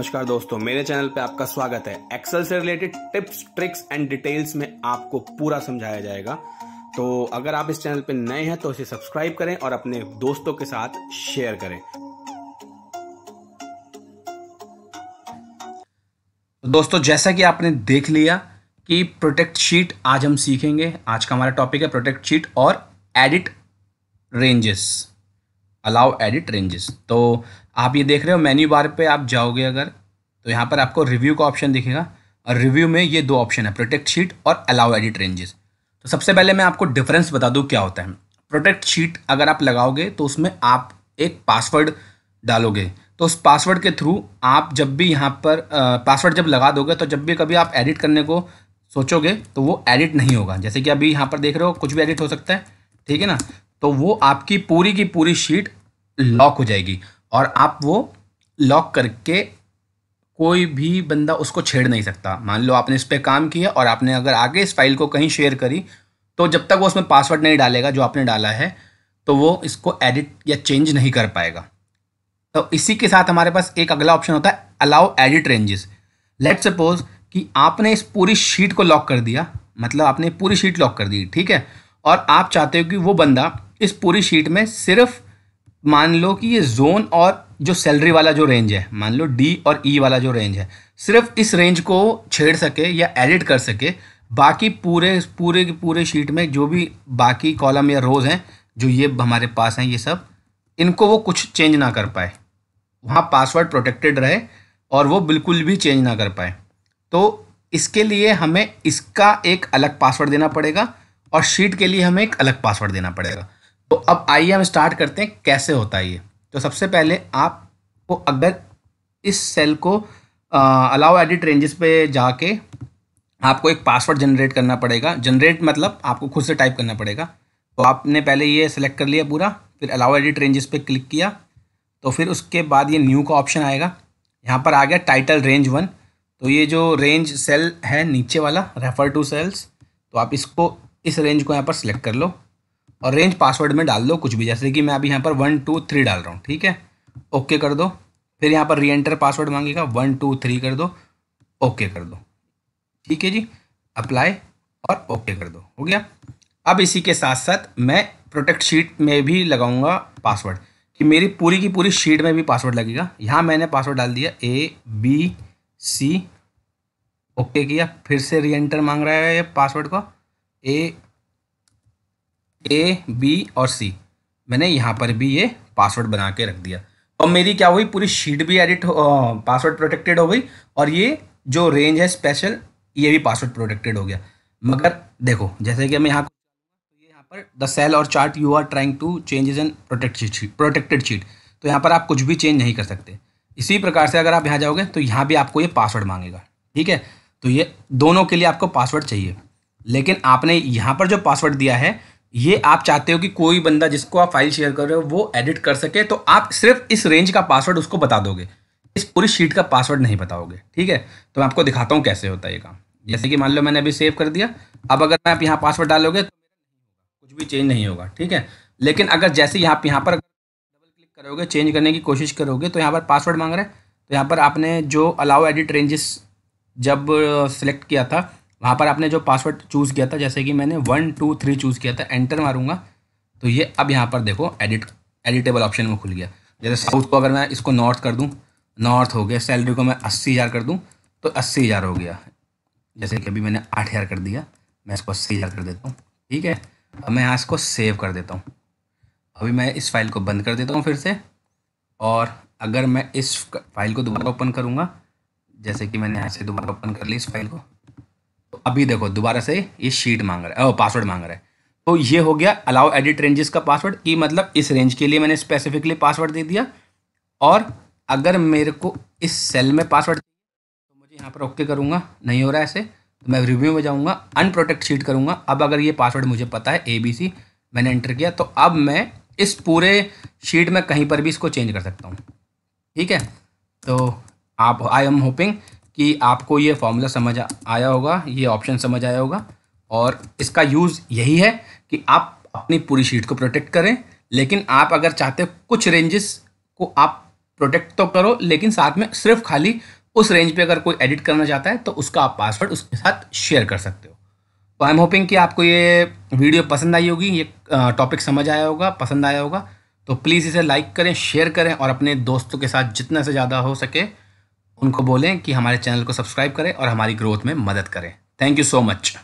नमस्कार दोस्तों मेरे चैनल पे आपका स्वागत है एक्सेल से related tips tricks and details में आपको पूरा समझाया जाएगा तो अगर आप इस चैनल पे नए हैं तो इसे सब्सक्राइब करें और अपने दोस्तों के साथ शेयर करें दोस्तों जैसा कि आपने देख लिया कि प्रोटेक्ट शीट आज हम सीखेंगे आज का हमारा टॉपिक है प्रोटेक्ट शीट और edit ranges allow edit ranges तो आप ये देख रहे हो मेन्यू बार पे आप जाओगे अगर तो यहाँ पर आपको रिव्यू का ऑप्शन दिखेगा और रिव्यू में ये दो ऑप्शन है प्रोटेक्ट शीट और अलाउ एडिट रेंजेस तो सबसे पहले मैं आपको डिफरेंस बता दूँ क्या होता है प्रोटेक्ट शीट अगर आप लगाओगे तो उसमें आप एक पासवर्ड डालोगे तो उस पासवर्ड के थ्रू आप जब भी यहाँ पर पासवर्ड जब लगा दोगे तो जब भी कभी आप एडिट करने को सोचोगे तो वो एडिट नहीं होगा जैसे कि अभी यहाँ पर देख रहे हो कुछ भी एडिट हो सकता है ठीक है ना तो वो आपकी पूरी की पूरी शीट लॉक हो जाएगी और आप वो लॉक करके कोई भी बंदा उसको छेड़ नहीं सकता मान लो आपने इस पर काम किया और आपने अगर आगे इस फाइल को कहीं शेयर करी तो जब तक वो उसमें पासवर्ड नहीं डालेगा जो आपने डाला है तो वो इसको एडिट या चेंज नहीं कर पाएगा तो इसी के साथ हमारे पास एक अगला ऑप्शन होता है allow edit ranges let suppose कि आपने इस पूरी शीट को लॉक कर दिया मतलब आपने पूरी शीट लॉक कर दी ठीक है और आप चाहते हो कि वो बंदा इस पूरी शीट में सिर्फ मान लो कि ये जोन और जो सैलरी वाला जो रेंज है मान लो डी और ई e वाला जो रेंज है सिर्फ इस रेंज को छेड़ सके या एडिट कर सके बाकी पूरे पूरे के पूरे शीट में जो भी बाकी कॉलम या रोज़ हैं जो ये हमारे पास हैं ये सब इनको वो कुछ चेंज ना कर पाए वहाँ पासवर्ड प्रोटेक्टेड रहे और वो बिल्कुल भी चेंज ना कर पाए तो इसके लिए हमें इसका एक अलग पासवर्ड देना पड़ेगा और शीट के लिए हमें एक अलग पासवर्ड देना पड़ेगा तो अब आइए हम स्टार्ट करते हैं कैसे होता है ये तो सबसे पहले आपको अगर इस सेल को अलाउ एडिट रेंजेस पे जाके आपको एक पासवर्ड जनरेट करना पड़ेगा जनरेट मतलब आपको खुद से टाइप करना पड़ेगा तो आपने पहले ये सिलेक्ट कर लिया पूरा फिर अलाउ एडिट रेंजेस पे क्लिक किया तो फिर उसके बाद ये न्यू का ऑप्शन आएगा यहाँ पर आ गया टाइटल रेंज वन तो ये जो रेंज सेल है नीचे वाला रेफर टू सेल्स तो आप इसको इस रेंज को यहाँ पर सेलेक्ट कर लो और रेंज पासवर्ड में डाल दो कुछ भी जैसे कि मैं अभी यहाँ पर वन टू थ्री डाल रहा हूँ ठीक है ओके कर दो फिर यहाँ पर री एंटर पासवर्ड मांगेगा वन टू थ्री कर दो ओके कर दो ठीक है जी अप्लाई और ओके कर दो हो गया अब इसी के साथ साथ मैं प्रोटेक्ट शीट में भी लगाऊंगा पासवर्ड कि मेरी पूरी की पूरी शीट में भी पासवर्ड लगेगा यहाँ मैंने पासवर्ड डाल दिया ए बी सी ओके किया फिर से री एंटर मांग रहा है पासवर्ड को ए ए बी और सी मैंने यहाँ पर भी ये पासवर्ड बना के रख दिया तो मेरी क्या हुई पूरी शीट भी एडिट पासवर्ड प्रोटेक्टेड हो गई और ये जो रेंज है स्पेशल ये भी पासवर्ड प्रोटेक्टेड हो गया मगर देखो जैसे कि मैं यहाँ तो यहाँ पर द सेल और chart you are trying to changes in protected sheet protected sheet तो यहाँ पर आप कुछ भी चेंज नहीं कर सकते इसी प्रकार से अगर आप यहाँ जाओगे तो यहाँ भी आपको ये पासवर्ड मांगेगा ठीक है तो ये दोनों के लिए आपको पासवर्ड चाहिए लेकिन आपने यहाँ पर जो पासवर्ड दिया है ये आप चाहते हो कि कोई बंदा जिसको आप फाइल शेयर कर रहे हो वो एडिट कर सके तो आप सिर्फ इस रेंज का पासवर्ड उसको बता दोगे इस पूरी शीट का पासवर्ड नहीं बताओगे ठीक है तो मैं आपको दिखाता हूँ कैसे होता है ये काम जैसे कि मान लो मैंने अभी सेव कर दिया अब अगर मैं आप यहाँ पासवर्ड डालोगे तो कुछ भी चेंज नहीं होगा ठीक है लेकिन अगर जैसे यहाँ आप यहाँ पर डबल क्लिक करोगे चेंज करने की कोशिश करोगे तो यहाँ पर पासवर्ड मांग रहे हैं तो यहाँ पर आपने जो अलाउ एडिट रेंजेस जब सेलेक्ट किया था वहाँ पर आपने जो पासवर्ड चूज़ किया था जैसे कि मैंने वन टू थ्री चूज़ किया था एंटर मारूंगा तो ये अब यहाँ पर देखो एडिट एडिटेबल ऑप्शन में खुल गया जैसे साउथ को अगर मैं इसको नॉर्थ कर दूँ नॉर्थ हो गया सैलरी को मैं अस्सी हज़ार कर दूँ तो अस्सी हज़ार हो गया जैसे कि अभी मैंने आठ हज़ार कर दिया मैं इसको अस्सी हज़ार कर देता हूँ ठीक है अब मैं यहाँ इसको सेव कर देता हूँ अभी मैं इस फाइल को बंद कर देता हूँ फिर से और अगर मैं इस फाइल को दोबारा ओपन करूँगा जैसे कि मैंने यहाँ से दोबारा ओपन कर ली इस फाइल को अभी देखो दोबारा से ये शीट मांग रहा है पासवर्ड मांग रहा है तो ये हो गया अलाउ एडिट रेंजेस का पासवर्ड कि मतलब इस रेंज के लिए मैंने स्पेसिफिकली पासवर्ड दे दिया और अगर मेरे को इस सेल में पासवर्ड तो मुझे यहाँ पर ओके करूँगा नहीं हो रहा है ऐसे तो मैं रिव्यू में जाऊँगा अनप्रोटेक्ट शीट करूँगा अब अगर ये पासवर्ड मुझे पता है ए बी सी मैंने एंटर किया तो अब मैं इस पूरे शीट में कहीं पर भी इसको चेंज कर सकता हूँ ठीक है तो आप आई एम होपिंग कि आपको ये फॉर्मूला समझ आया होगा ये ऑप्शन समझ आया होगा और इसका यूज़ यही है कि आप अपनी पूरी शीट को प्रोटेक्ट करें लेकिन आप अगर चाहते हो कुछ रेंजेस को आप प्रोटेक्ट तो करो लेकिन साथ में सिर्फ खाली उस रेंज पे अगर कोई एडिट करना चाहता है तो उसका आप पासवर्ड उसके साथ शेयर कर सकते हो तो आई एम होपिंग कि आपको ये वीडियो पसंद आई होगी ये टॉपिक समझ आया होगा पसंद आया होगा तो प्लीज़ इसे लाइक करें शेयर करें और अपने दोस्तों के साथ जितना से ज़्यादा हो सके उनको बोलें कि हमारे चैनल को सब्सक्राइब करें और हमारी ग्रोथ में मदद करें थैंक यू सो मच